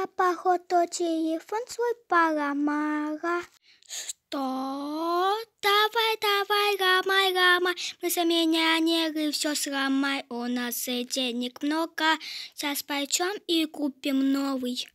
запах то телефон свой поломала. Что? Давай, давай, ломай, ломай. Мы заменянеры все сломай. У нас и денег много. Сейчас пойдем и купим новый.